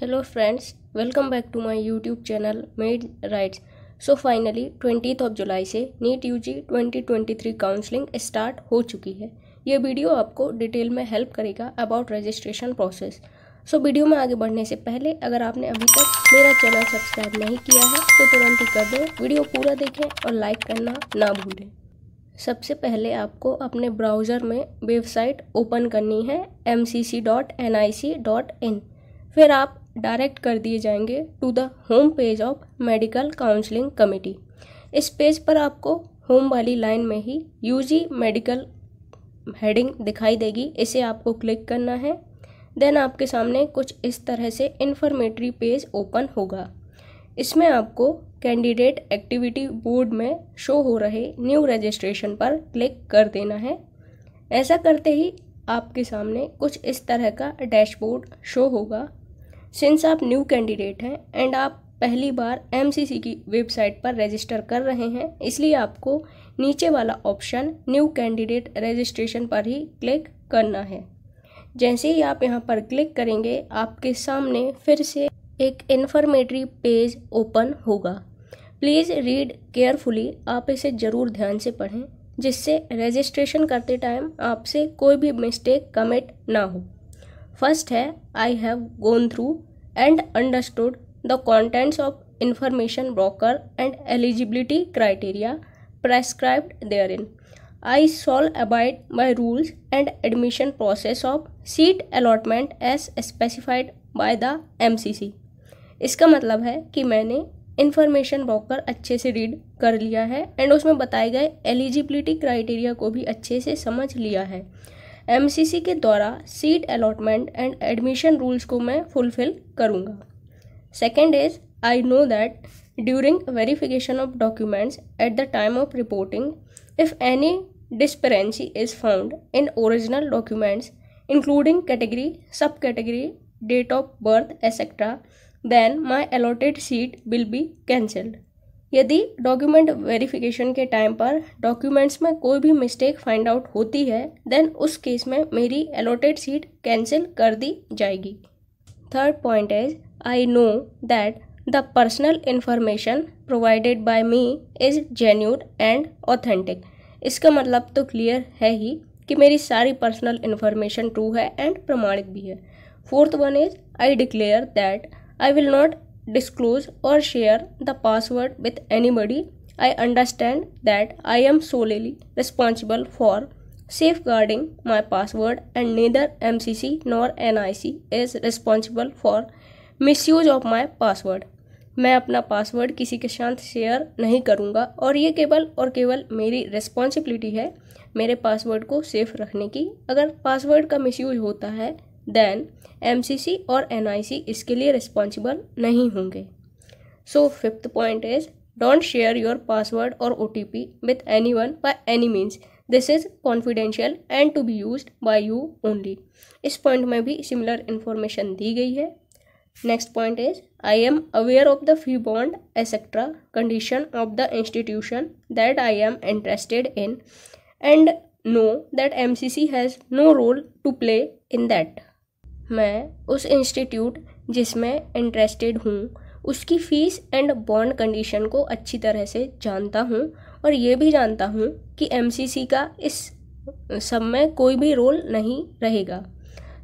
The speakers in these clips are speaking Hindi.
hello friends welcome back to my YouTube channel Med Rights so finally twenty of July से नीट यूजी 2023 काउंसलिंग स्टार्ट हो चुकी है ये वीडियो आपको डिटेल में हेल्प करेगा about registration process so video में आगे बढ़ने से पहले अगर आपने अभी तक मेरा चैनल सब्सक्राइब नहीं किया है तो तुरंत ही कर दें वीडियो पूरा देखें और लाइक करना ना भूलें सबसे पहले आपको अपने ब्राउज़र में वेबसाइट ओपन करनी है M C C dot N I C dot in फिर आप डायरेक्ट कर दिए जाएंगे to the home page of medical counselling committee इस पेज पर आपको होम वाली लाइन में ही यूजी मेडिकल हेडिंग दिखाई देगी इसे आपको क्लिक करना है देन आपके सामने कुछ इस तरह से इन्फॉर्मेटरी पेज ओपन होगा इसमें आपको कैंडिडेट एक्टिविटी बोर्ड में शो हो रहे न्यू रजिस्ट्रेशन पर क्लिक कर देना है ऐसा करते ही आपके सामने कुछ इस तरह का डैशबोर्ड शो होगा सिंस आप न्यू कैंडिडेट हैं एंड आप पहली बार एम की वेबसाइट पर रजिस्टर कर रहे हैं इसलिए आपको नीचे वाला ऑप्शन न्यू कैंडिडेट रजिस्ट्रेशन पर ही क्लिक करना है जैसे ही आप यहाँ पर क्लिक करेंगे आपके सामने फिर से एक इन्फॉर्मेटरी पेज ओपन होगा प्लीज़ रीड केयरफुली आप इसे ज़रूर ध्यान से पढ़ें जिससे रजिस्ट्रेशन करते टाइम आपसे कोई भी मिस्टेक कमिट ना हो फर्स्ट है I have gone through and understood the contents of information brochure and eligibility criteria therein I shall abide by rules and admission process of seat allotment as specified by the M C C इसका मतलब है कि मैंने इन्फॉर्मेशन ब्रोकर अच्छे से रीड कर लिया है एंड उसमें बताए गए एलिजिबिलिटी क्राइटेरिया को भी अच्छे से समझ लिया है एम के द्वारा seat allotment and admission rules को मैं फुलफिल करूँगा second is I know that during verification of documents at the time of reporting if any discrepancy is found in original documents including category sub category date of birth et cetera then my allotted seat will be cancelled यदि डॉक्यूमेंट वेरिफिकेशन के टाइम पर डॉक्यूमेंट्स में कोई भी मिस्टेक फाइंड आउट होती है देन उस केस में मेरी अलॉटेड सीट कैंसिल कर दी जाएगी third point is I know that the personal information provided by me is genuine and authentic इसका मतलब तो क्लियर है ही कि मेरी सारी पर्सनल इन्फॉर्मेशन ट्रू है एंड प्रमाणित भी है fourth one is I declare that I will not disclose और share the password with body I understand that I am solely responsible for safeguarding my password and neither M C C nor N I C is responsible for misuse of my password मैं अपना पासवर्ड किसी के साथ शेयर नहीं करूँगा और ये केवल और केवल मेरी रिस्पॉन्सिबिलिटी है मेरे पासवर्ड को सेफ रखने की अगर पासवर्ड का मिस यूज होता है देन एमसीसी और एनआईसी इसके लिए रिस्पॉन्सिबल नहीं होंगे so fifth point is don't share your password और O T P with anyone by any means this is confidential and to be use by you only इस पॉइंट में भी सिमिलर इन्फॉर्मेशन दी गई है next point is I am aware of the fee bond et cetera condition of the institution that I am interested in and know that M C C has no role to play in that मैं उस इंस्टीट्यूट जिसमें इंटरेस्टेड हूँ उसकी फ़ीस एंड बॉन्ड कंडीशन को अच्छी तरह से जानता हूँ और ये भी जानता हूँ कि एम का इस सब में कोई भी रोल नहीं रहेगा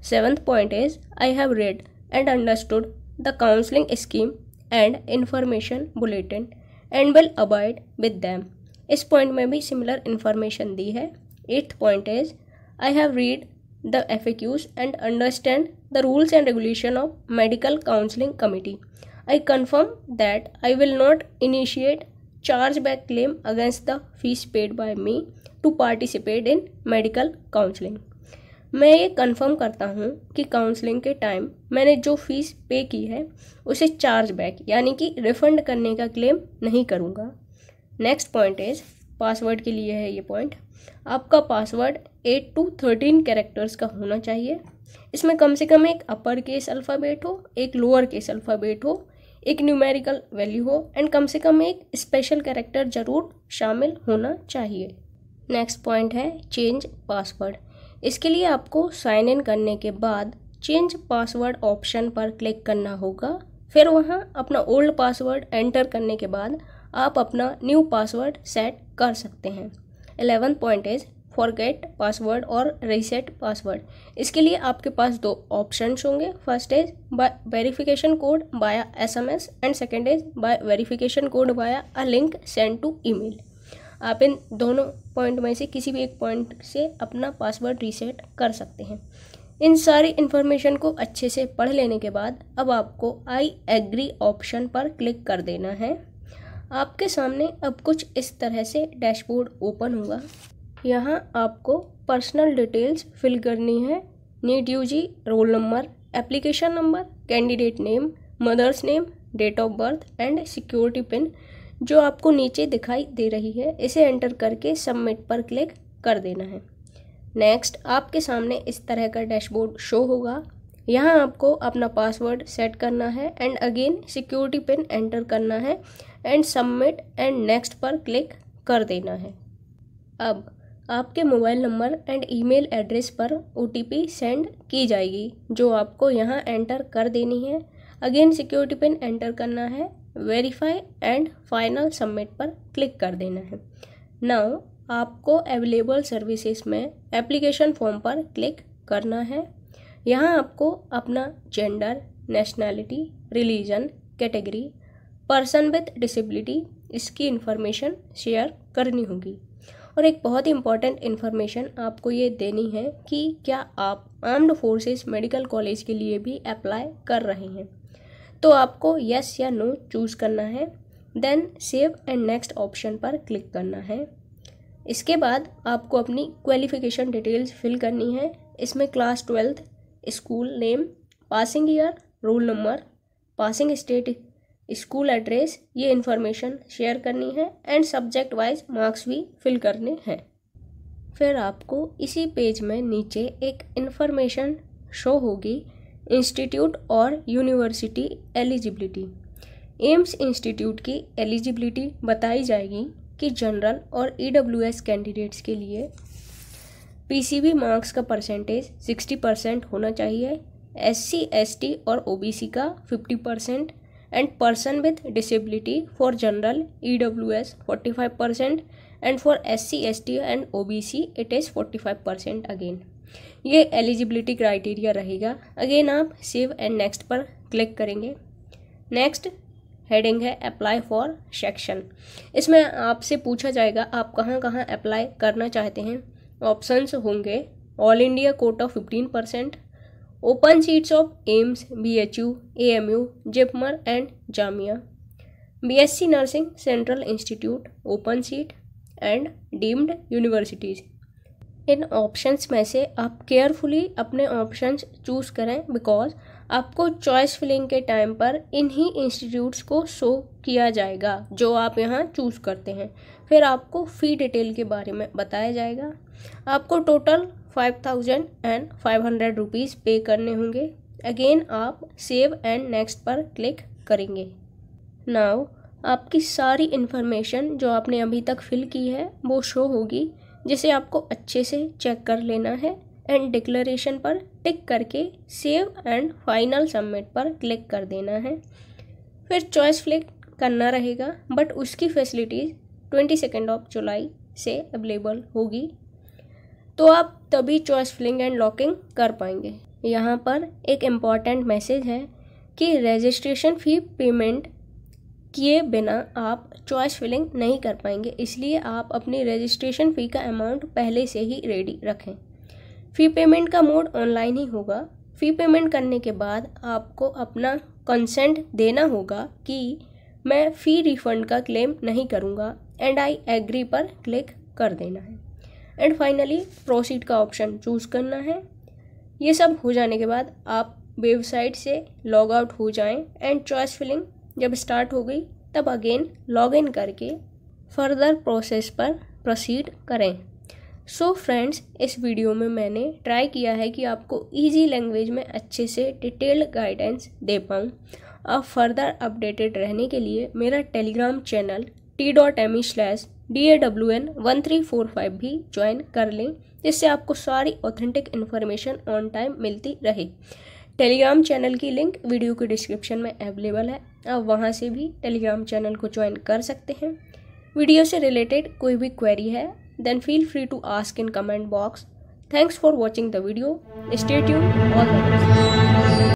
seventh point is I have read and understood the counselling scheme and information bulletin and will abide with them इस पॉइंट में भी सिमिलर इन्फॉर्मेशन दी है eighth point is I have read the F and understand the rules and regulation of medical counselling committee I confirm that I will not initiate charge back claim against the fees paid by me to participate in medical counselling मैं ये कन्फर्म करता हूँ कि काउंसलिंग के टाइम मैंने जो फीस पे की है उसे चार्ज बैक यानी कि रिफंड करने का क्लेम नहीं करूँगा नेक्स्ट पॉइंट इज़ पासवर्ड के लिए है ये पॉइंट आपका password eight to thirteen characters का होना चाहिए इसमें कम से कम एक अपर केस अल्फ़ाबेट हो एक लोअर केस अल्फ़ाबेट हो एक न्यूमेरिकल वैल्यू हो एंड कम से कम एक स्पेशल कैरेक्टर ज़रूर शामिल होना चाहिए नेक्स्ट पॉइंट है चेंज पासवर्ड इसके लिए आपको साइन इन करने के बाद चेंज पासवर्ड ऑप्शन पर क्लिक करना होगा फिर वहाँ अपना ओल्ड पासवर्ड एंटर करने के बाद आप अपना न्यू पासवर्ड सेट कर सकते हैं eleven point is forget password और रीसेट पासवर्ड इसके लिए आपके पास दो ऑप्शन होंगे first is verification code via S M S and second is by verification code via a link send to email आप इन दोनों पॉइंट में से किसी भी एक पॉइंट से अपना पासवर्ड रीसेट कर सकते हैं इन सारी इन्फॉर्मेशन को अच्छे से पढ़ लेने के बाद अब आपको आई एग्री ऑप्शन पर क्लिक कर देना है आपके सामने अब कुछ इस तरह से डैशबोर्ड ओपन होगा यहाँ आपको पर्सनल डिटेल्स फिल करनी है NEET U G roll number application number candidate name mother's name date of birth and security pin जो आपको नीचे दिखाई दे रही है इसे एंटर करके सबमिट पर क्लिक कर देना है नेक्स्ट आपके सामने इस तरह का डैशबोर्ड शो होगा यहाँ आपको अपना पासवर्ड सेट करना है and again security pin enter करना है एंड सबमिट एंड नेक्स्ट पर क्लिक कर देना है अब आपके mobile number and email address पर ओ सेंड की जाएगी जो आपको यहाँ एंटर कर देनी है अगेन सिक्योरिटी पिन एंटर करना है वेरीफाई एंड फाइनल सबमिट पर क्लिक कर देना है नाउ आपको अवेलेबल सर्विसेज में एप्लीकेशन फॉर्म पर क्लिक करना है यहाँ आपको अपना gender nationality religion category person with disability इसकी इन्फॉर्मेशन शेयर करनी होगी और एक बहुत ही इंपॉर्टेंट इन्फॉर्मेशन आपको ये देनी है कि क्या आप आर्म्ड फोर्सेस मेडिकल कॉलेज के लिए भी अप्लाई कर रहे हैं तो आपको यस या नो चूज़ करना है then save and next option पर क्लिक करना है इसके बाद आपको अपनी क्वालिफिकेशन डिटेल्स फिल करनी है इसमें class twelfth school name passing year roll number passing state school address ये इन्फॉर्मेशन शेयर करनी है एंड सब्जेक्ट वाइज मार्क्स भी फिल करने हैं फिर आपको इसी पेज में नीचे एक इन्फॉर्मेशन शो होगी इंस्टीट्यूट और यूनिवर्सिटी एलिजिबिलिटी एम्स इंस्टीट्यूट की एलिजिबिलिटी बताई जाएगी कि जनरल और ईडब्ल्यूएस कैंडिडेट्स के लिए पीसीबी मार्क्स का परसेंटेज सिक्सटी परसेंट होना चाहिए एस सी एस टी और ओ बी सी का fifty percent and person with disability for general E W S forty five percent and for S C S T and O B C it is forty five percent again ये एलिजिबिलिटी क्राइटेरिया रहेगा अगेन आप सेव एंड नेक्स्ट पर क्लिक करेंगे नेक्स्ट हेडिंग है अप्लाई फॉर सेक्शन इसमें आपसे पूछा जाएगा आप कहाँ कहाँ अप्लाई करना चाहते हैं ऑप्शंस होंगे all India quota fifteen percent open seats of AIIMS B H U A M U JIPMER and Jamia B S C nursing central institute open seat and deemed universities इन ऑप्शंस में से आप केयरफुली अपने ऑप्शंस चूज़ करें बिकॉज आपको चॉइस फिलिंग के टाइम पर इन्हीं इंस्टीट्यूट्स को शो किया जाएगा जो आप यहाँ चूज़ करते हैं फिर आपको फ़ी डिटेल के बारे में बताया जाएगा आपको total five thousand and five hundred rupees pay करने होंगे अगेन आप सेव एंड नेक्स्ट पर क्लिक करेंगे नाव आपकी सारी इन्फॉर्मेशन जो आपने अभी तक फिल की है वो शो होगी जिसे आपको अच्छे से चेक कर लेना है एंड डिक्लेरेशन पर टिक करके सेव एंड फाइनल सबमिट पर क्लिक कर देना है फिर चॉइस फ्लिक करना रहेगा बट उसकी facilities twenty second of July से अवेलेबल होगी तो आप तभी चॉइस फिलिंग एंड लॉकिंग कर पाएंगे यहाँ पर एक इम्पॉर्टेंट मैसेज है कि रजिस्ट्रेशन फ़ी पेमेंट किए बिना आप चॉइस फिलिंग नहीं कर पाएंगे इसलिए आप अपनी रजिस्ट्रेशन फ़ी का अमाउंट पहले से ही रेडी रखें फ़ी पेमेंट का मोड ऑनलाइन ही होगा फ़ी पेमेंट करने के बाद आपको अपना कंसेंट देना होगा कि मैं फ़ी रिफंड का क्लेम नहीं करूँगा एंड आई एग्री पर क्लिक कर देना है एंड फाइनली प्रोसीड का ऑप्शन चूज़ करना है ये सब हो जाने के बाद आप वेबसाइट से लॉग आउट हो जाएं एंड चॉइस फिलिंग जब स्टार्ट हो गई तब अगेन लॉग इन करके फर्दर प्रोसेस पर प्रोसीड करें सो so फ्रेंड्स इस वीडियो में मैंने ट्राई किया है कि आपको इजी लैंग्वेज में अच्छे से डिटेल्ड गाइडेंस दे पाऊँ आप फर्दर अपडेटेड रहने के लिए मेरा Telegram channel T dot M E slash D A W N one three four five भी ज्वाइन कर लें इससे आपको सारी ऑथेंटिक इन्फॉर्मेशन ऑन टाइम मिलती रहे टेलीग्राम चैनल की लिंक वीडियो के डिस्क्रिप्शन में अवेलेबल है आप वहाँ से भी टेलीग्राम चैनल को ज्वाइन कर सकते हैं वीडियो से रिलेटेड कोई भी क्वेरी है then feel free to ask in comment box thanks for watching the video stay tuned all